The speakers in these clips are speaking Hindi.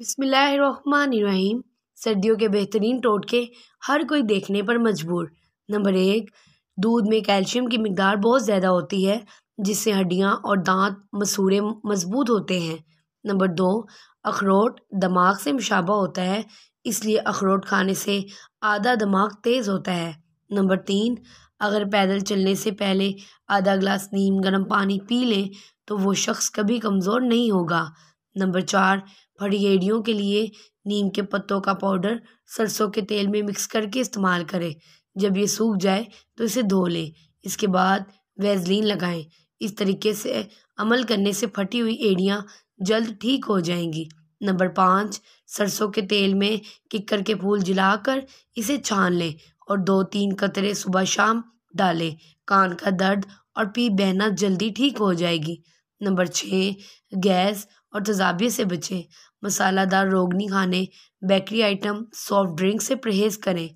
बिसमीम सर्दियों के बेहतरीन टोटके हर कोई देखने पर मजबूर नंबर एक दूध में कैल्शियम की मकदार बहुत ज़्यादा होती है जिससे हड्डियाँ और दांत मसूरे मजबूत होते हैं नंबर दो अखरोट दिमाग से मुशाबा होता है इसलिए अखरोट खाने से आधा दिमाग तेज़ होता है नंबर तीन अगर पैदल चलने से पहले आधा गिलास नीम गर्म पानी पी लें तो वो शख्स कभी कमज़ोर नहीं होगा नंबर चार एड़ियों के लिए नीम के पत्तों का पाउडर सरसों के तेल में मिक्स करके इस्तेमाल करें जब ये सूख जाए तो इसे धो लें इसके बाद वेजलिन लगाएं इस तरीके से अमल करने से फटी हुई एड़ियाँ जल्द ठीक हो जाएंगी नंबर पाँच सरसों के तेल में किक्कर के फूल जलाकर इसे छान लें और दो तीन कतरे सुबह शाम डालें कान का दर्द और पी बहना जल्दी ठीक हो जाएगी नंबर छः गैस और तजाबी से बचें मसालादार रोगनी खाने बेकरी आइटम सॉफ्ट ड्रिंक से परहेज़ करें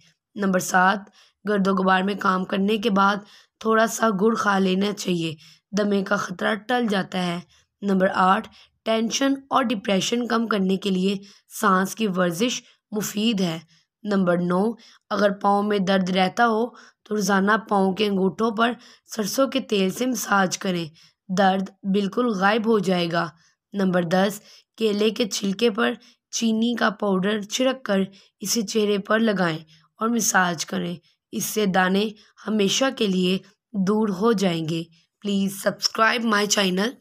नंबर सात गर्दो गुबार में काम करने के बाद थोड़ा सा गुड़ खा लेना चाहिए दमे का ख़तरा टल जाता है नंबर आठ टेंशन और डिप्रेशन कम करने के लिए सांस की वर्जिश मुफीद है नंबर नौ अगर पाँव में दर्द रहता हो तो रोज़ाना पाँव के अंगूठों पर सरसों के तेल से मसाज करें दर्द बिल्कुल गायब हो जाएगा नंबर दस केले के छिलके पर चीनी का पाउडर छिड़क कर इसे चेहरे पर लगाएं और मिसाज करें इससे दाने हमेशा के लिए दूर हो जाएंगे प्लीज़ सब्सक्राइब माय चैनल